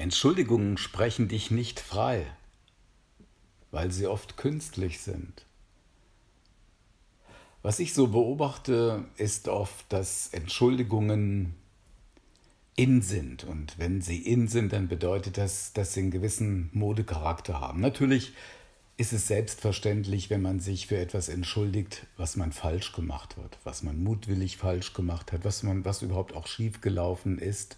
Entschuldigungen sprechen dich nicht frei, weil sie oft künstlich sind. Was ich so beobachte, ist oft, dass Entschuldigungen in sind. Und wenn sie in sind, dann bedeutet das, dass sie einen gewissen Modecharakter haben. Natürlich ist es selbstverständlich, wenn man sich für etwas entschuldigt, was man falsch gemacht hat, was man mutwillig falsch gemacht hat, was man was überhaupt auch schiefgelaufen ist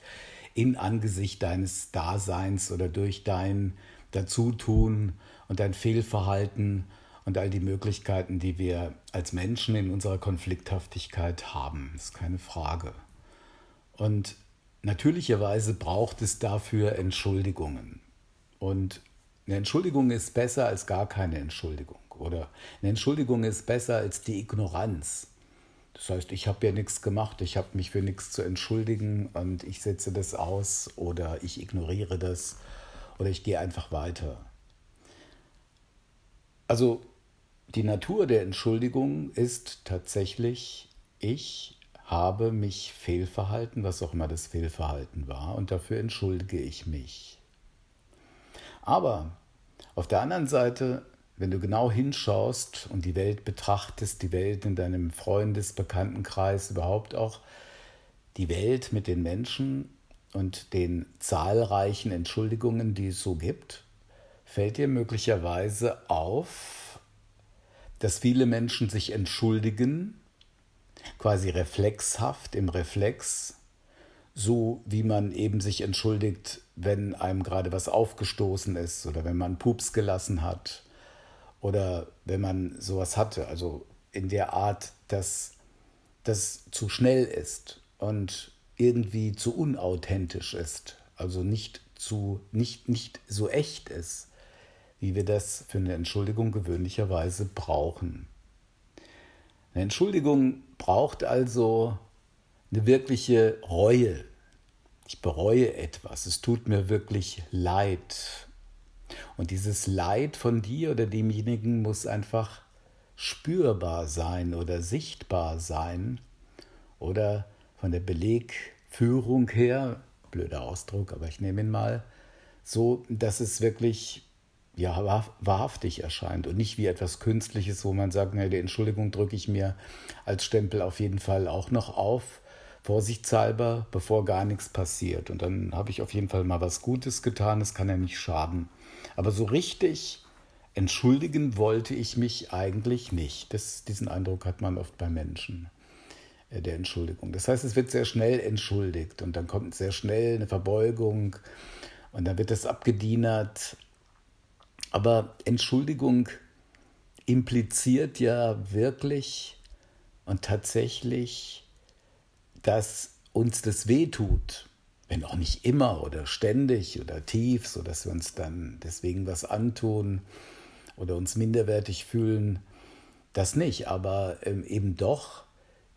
in Angesicht deines Daseins oder durch dein Dazutun und dein Fehlverhalten und all die Möglichkeiten, die wir als Menschen in unserer Konflikthaftigkeit haben. Das ist keine Frage. Und natürlicherweise braucht es dafür Entschuldigungen. Und eine Entschuldigung ist besser als gar keine Entschuldigung. Oder eine Entschuldigung ist besser als die Ignoranz. Das heißt, ich habe ja nichts gemacht, ich habe mich für nichts zu entschuldigen und ich setze das aus oder ich ignoriere das oder ich gehe einfach weiter. Also die Natur der Entschuldigung ist tatsächlich, ich habe mich fehlverhalten, was auch immer das Fehlverhalten war, und dafür entschuldige ich mich. Aber auf der anderen Seite wenn du genau hinschaust und die Welt betrachtest, die Welt in deinem Freundes-, Bekanntenkreis, überhaupt auch die Welt mit den Menschen und den zahlreichen Entschuldigungen, die es so gibt, fällt dir möglicherweise auf, dass viele Menschen sich entschuldigen, quasi reflexhaft im Reflex, so wie man eben sich entschuldigt, wenn einem gerade was aufgestoßen ist oder wenn man Pups gelassen hat oder wenn man sowas hatte, also in der Art, dass das zu schnell ist und irgendwie zu unauthentisch ist, also nicht zu nicht nicht so echt ist, wie wir das für eine Entschuldigung gewöhnlicherweise brauchen. Eine Entschuldigung braucht also eine wirkliche Reue. Ich bereue etwas, es tut mir wirklich leid und dieses Leid von dir oder demjenigen muss einfach spürbar sein oder sichtbar sein oder von der Belegführung her, blöder Ausdruck, aber ich nehme ihn mal, so, dass es wirklich ja, wahrhaftig erscheint und nicht wie etwas Künstliches, wo man sagt, na, die Entschuldigung drücke ich mir als Stempel auf jeden Fall auch noch auf vorsichtshalber, bevor gar nichts passiert. Und dann habe ich auf jeden Fall mal was Gutes getan, es kann ja nicht schaden. Aber so richtig entschuldigen wollte ich mich eigentlich nicht. Das, diesen Eindruck hat man oft bei Menschen äh, der Entschuldigung. Das heißt, es wird sehr schnell entschuldigt und dann kommt sehr schnell eine Verbeugung und dann wird das abgedienert. Aber Entschuldigung impliziert ja wirklich und tatsächlich dass uns das wehtut, wenn auch nicht immer oder ständig oder tief, sodass wir uns dann deswegen was antun oder uns minderwertig fühlen, das nicht, aber ähm, eben doch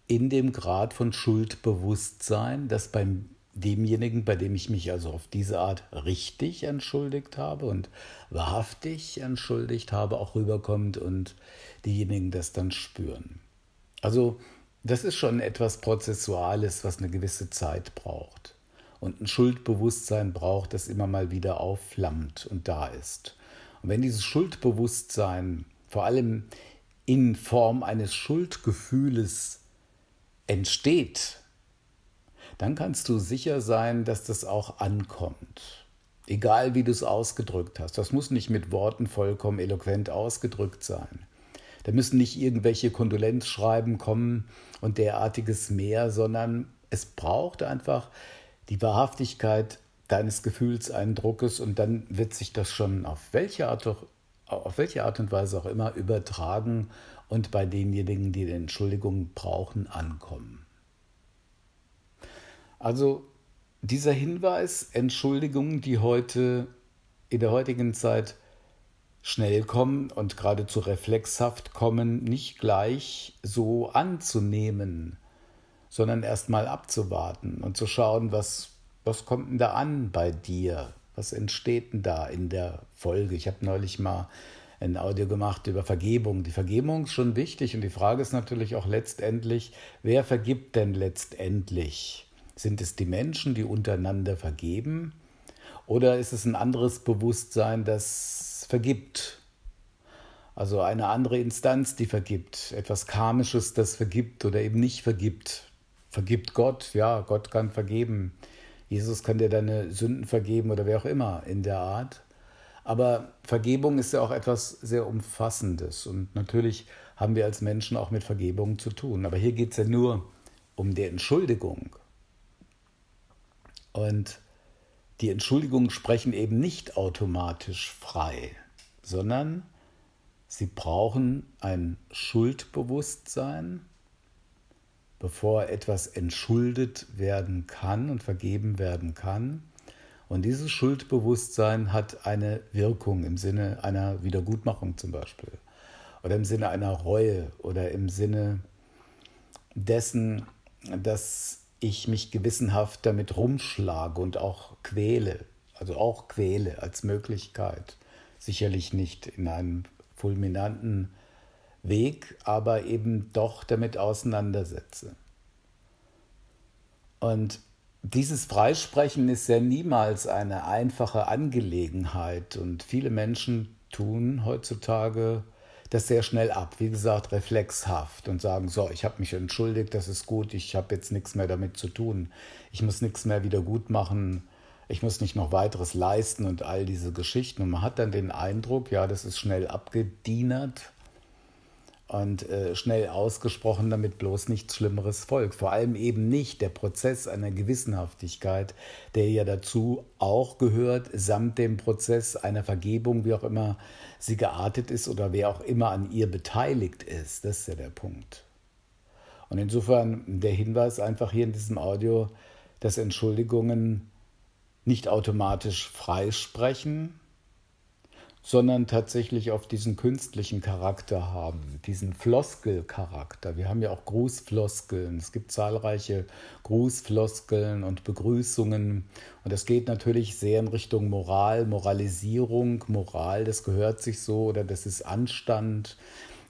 in dem Grad von Schuldbewusstsein, dass beim demjenigen, bei dem ich mich also auf diese Art richtig entschuldigt habe und wahrhaftig entschuldigt habe, auch rüberkommt und diejenigen das dann spüren. Also das ist schon etwas Prozessuales, was eine gewisse Zeit braucht. Und ein Schuldbewusstsein braucht, das immer mal wieder aufflammt und da ist. Und wenn dieses Schuldbewusstsein vor allem in Form eines Schuldgefühles entsteht, dann kannst du sicher sein, dass das auch ankommt. Egal wie du es ausgedrückt hast. Das muss nicht mit Worten vollkommen eloquent ausgedrückt sein. Da müssen nicht irgendwelche Kondolenzschreiben kommen und derartiges mehr, sondern es braucht einfach die Wahrhaftigkeit deines Gefühlseindruckes und dann wird sich das schon auf welche Art, auf welche Art und Weise auch immer übertragen und bei denjenigen, die die Entschuldigung brauchen, ankommen. Also dieser Hinweis, Entschuldigungen, die heute in der heutigen Zeit schnell kommen und geradezu reflexhaft kommen, nicht gleich so anzunehmen, sondern erstmal abzuwarten und zu schauen, was, was kommt denn da an bei dir? Was entsteht denn da in der Folge? Ich habe neulich mal ein Audio gemacht über Vergebung. Die Vergebung ist schon wichtig und die Frage ist natürlich auch letztendlich, wer vergibt denn letztendlich? Sind es die Menschen, die untereinander vergeben? Oder ist es ein anderes Bewusstsein, das vergibt? Also eine andere Instanz, die vergibt. Etwas Karmisches, das vergibt oder eben nicht vergibt. Vergibt Gott, ja, Gott kann vergeben. Jesus kann dir deine Sünden vergeben oder wer auch immer in der Art. Aber Vergebung ist ja auch etwas sehr Umfassendes. Und natürlich haben wir als Menschen auch mit Vergebung zu tun. Aber hier geht es ja nur um die Entschuldigung. Und die Entschuldigungen sprechen eben nicht automatisch frei, sondern sie brauchen ein Schuldbewusstsein, bevor etwas entschuldet werden kann und vergeben werden kann. Und dieses Schuldbewusstsein hat eine Wirkung im Sinne einer Wiedergutmachung zum Beispiel oder im Sinne einer Reue oder im Sinne dessen, dass ich mich gewissenhaft damit rumschlage und auch quäle, also auch quäle als Möglichkeit. Sicherlich nicht in einem fulminanten Weg, aber eben doch damit auseinandersetze. Und dieses Freisprechen ist ja niemals eine einfache Angelegenheit und viele Menschen tun heutzutage das sehr schnell ab, wie gesagt, reflexhaft und sagen, so, ich habe mich entschuldigt, das ist gut, ich habe jetzt nichts mehr damit zu tun, ich muss nichts mehr wieder gut machen, ich muss nicht noch weiteres leisten und all diese Geschichten. Und man hat dann den Eindruck, ja, das ist schnell abgedienert und äh, schnell ausgesprochen, damit bloß nichts Schlimmeres folgt. Vor allem eben nicht der Prozess einer Gewissenhaftigkeit, der ja dazu auch gehört, samt dem Prozess einer Vergebung, wie auch immer sie geartet ist oder wer auch immer an ihr beteiligt ist. Das ist ja der Punkt. Und insofern der Hinweis einfach hier in diesem Audio, dass Entschuldigungen nicht automatisch freisprechen, sondern tatsächlich auf diesen künstlichen Charakter haben, diesen Floskelcharakter. Wir haben ja auch Grußfloskeln. Es gibt zahlreiche Grußfloskeln und Begrüßungen. Und das geht natürlich sehr in Richtung Moral, Moralisierung, Moral, das gehört sich so oder das ist Anstand.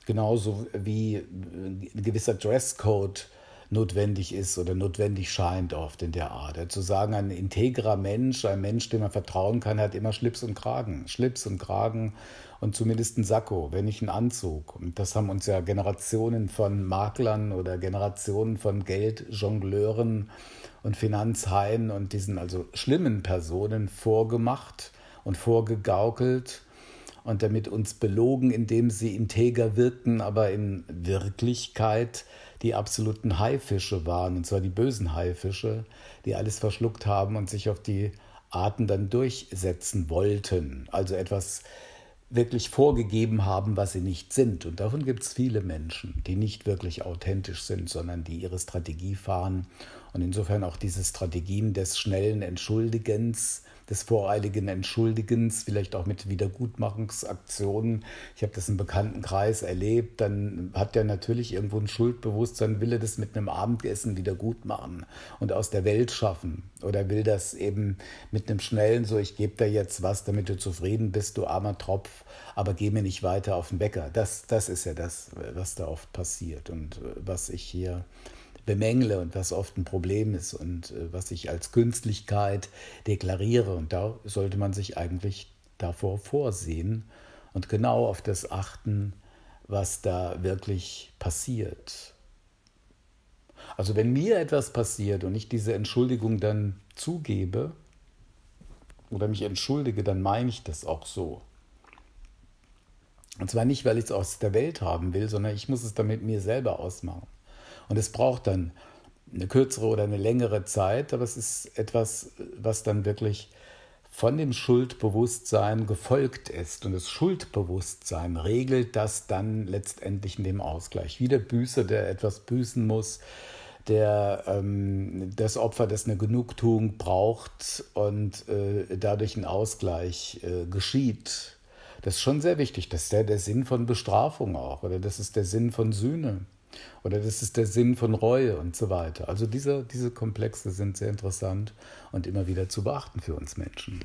Genauso wie ein gewisser Dresscode notwendig ist oder notwendig scheint oft in der Art. Zu sagen, ein integrer Mensch, ein Mensch, dem man vertrauen kann, hat immer Schlips und Kragen. Schlips und Kragen und zumindest ein Sakko, wenn nicht ein Anzug. Und das haben uns ja Generationen von Maklern oder Generationen von Geldjongleuren und Finanzhaien und diesen also schlimmen Personen vorgemacht und vorgegaukelt und damit uns belogen, indem sie integer wirkten, aber in Wirklichkeit äh, die absoluten Haifische waren, und zwar die bösen Haifische, die alles verschluckt haben und sich auf die Arten dann durchsetzen wollten. Also etwas wirklich vorgegeben haben, was sie nicht sind. Und davon gibt es viele Menschen, die nicht wirklich authentisch sind, sondern die ihre Strategie fahren und insofern auch diese Strategien des schnellen Entschuldigens, des voreiligen Entschuldigens, vielleicht auch mit Wiedergutmachungsaktionen. Ich habe das im Bekanntenkreis erlebt. Dann hat der natürlich irgendwo ein Schuldbewusstsein, will er das mit einem Abendessen wiedergutmachen und aus der Welt schaffen. Oder will das eben mit einem schnellen, so ich gebe dir jetzt was, damit du zufrieden bist, du armer Tropf, aber geh mir nicht weiter auf den Bäcker. Das, das ist ja das, was da oft passiert und äh, was ich hier bemängle und was oft ein Problem ist und äh, was ich als Künstlichkeit deklariere. Und da sollte man sich eigentlich davor vorsehen und genau auf das achten, was da wirklich passiert. Also wenn mir etwas passiert und ich diese Entschuldigung dann zugebe oder mich entschuldige, dann meine ich das auch so. Und zwar nicht, weil ich es aus der Welt haben will, sondern ich muss es damit mir selber ausmachen. Und es braucht dann eine kürzere oder eine längere Zeit, aber es ist etwas, was dann wirklich von dem Schuldbewusstsein gefolgt ist. Und das Schuldbewusstsein regelt das dann letztendlich in dem Ausgleich. Wie der Büßer, der etwas büßen muss, der ähm, das Opfer, das eine Genugtuung braucht und äh, dadurch ein Ausgleich äh, geschieht. Das ist schon sehr wichtig. Das ist der, der Sinn von Bestrafung auch oder das ist der Sinn von Sühne. Oder das ist der Sinn von Reue und so weiter. Also diese, diese Komplexe sind sehr interessant und immer wieder zu beachten für uns Menschen.